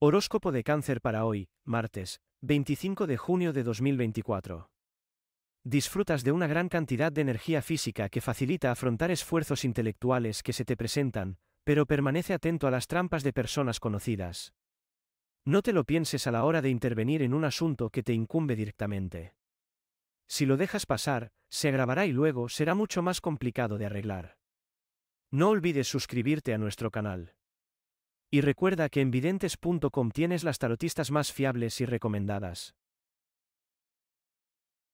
Horóscopo de cáncer para hoy, martes, 25 de junio de 2024. Disfrutas de una gran cantidad de energía física que facilita afrontar esfuerzos intelectuales que se te presentan, pero permanece atento a las trampas de personas conocidas. No te lo pienses a la hora de intervenir en un asunto que te incumbe directamente. Si lo dejas pasar, se agravará y luego será mucho más complicado de arreglar. No olvides suscribirte a nuestro canal. Y recuerda que en videntes.com tienes las tarotistas más fiables y recomendadas.